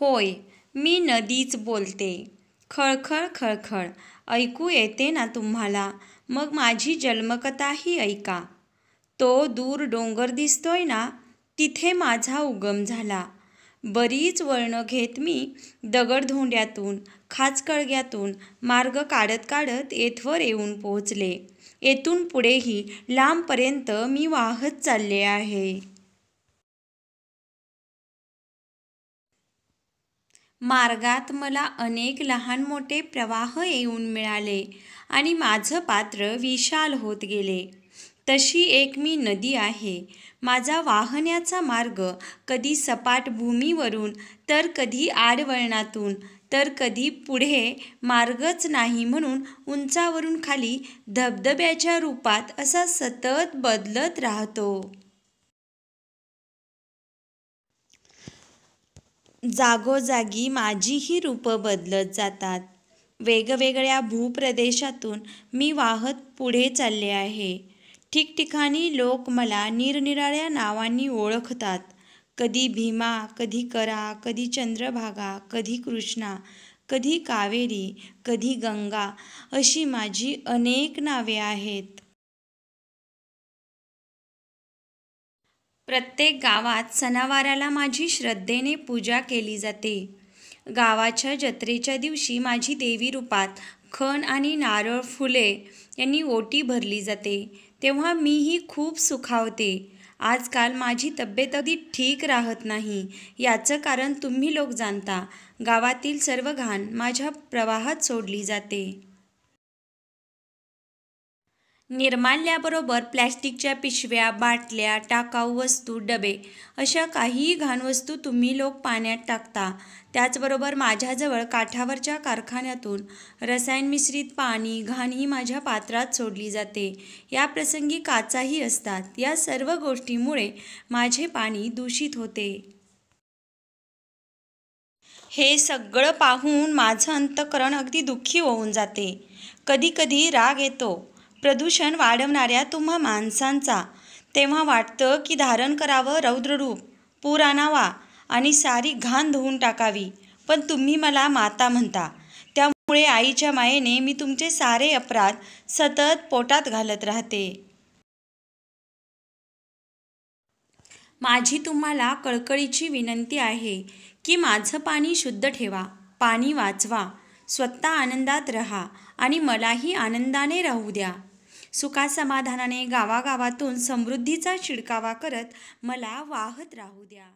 होय मी नदीच बोलते खळखळ खळखळ ऐकू येते ना तुम्हाला मग माझी जन्मकथाही ऐका तो दूर डोंगर दिसतोय ना तिथे माझा उगम झाला बरीच वळणं घेत मी दगडधोंड्यातून खाचकळग्यातून मार्ग काढत काढत येथवर येऊन पोहोचले येथून पुढेही लांबपर्यंत मी वाहत चालले आहे मार्गात मला अनेक लहान मोठे प्रवाह येऊन मिळाले आणि माझं पात्र विशाल होत गेले तशी एक मी नदी आहे माझा वाहण्याचा मार्ग कधी सपाट भूमीवरून तर कधी आडवळणातून तर कधी पुढे मार्गच नाही म्हणून उंचावरून खाली धबधब्याच्या रूपात असा सतत बदलत राहतो जागोजागी माझीही रूपं बदलत जातात वेगवेगळ्या भूप्रदेशातून मी वाहत पुढे चालले आहे ठिकठिकाणी लोक मला निरनिराळ्या नावांनी ओळखतात कधी भीमा कधी करा कधी चंद्रभागा कधी कृष्णा कधी कावेरी कधी गंगा अशी माझी अनेक नावे आहेत प्रत्येक गावात सणावाराला माझी श्रद्धेने पूजा केली जाते गावाच्या जत्रेच्या दिवशी माझी देवी रूपात खण आणि नारळ फुले यांनी ओटी भरली जाते तेव्हा मीही खूप सुखावते आजकाल माझी तब्येत अगदी ठीक राहत नाही याचं कारण तुम्ही लोक जाणता गावातील सर्व घाण माझ्या प्रवाहात सोडली जाते निर्माल्याबरोबर प्लॅस्टिकच्या पिशव्या बाटल्या टाकाऊ वस्तू डबे अशा काहीही घाणवस्तू वस्तू तुम्ही लोक पाण्यात टाकता त्याचबरोबर माझ्याजवळ काठावरच्या कारखान्यातून रसायन मिश्रित पाणी घाण ही माझ्या पात्रात सोडली जाते या प्रसंगी काचाही असतात या सर्व गोष्टीमुळे माझे पाणी दूषित होते हे सगळं पाहून माझं अंतकरण अगदी दुःखी होऊन जाते कधीकधी राग येतो प्रदूषण वाढवणाऱ्या तुम्हा माणसांचा तेव्हा वाटतं की धारण करावं रौद्ररूप पूर आणावा आणि सारी घाण धुवून टाकावी पण तुम्ही मला माता म्हणता त्यामुळे आईच्या मायेने मी तुमचे सारे अपराध सतत पोटात घालत राहते माझी तुम्हाला कळकळीची विनंती आहे की माझं पाणी शुद्ध ठेवा पाणी वाचवा स्वतः आनंदात रहा आणि मलाही आनंदाने राहू द्या सुखासमाधानाने गावागावातून समृद्धीचा शिडकावा करत मला वाहत राहू द्या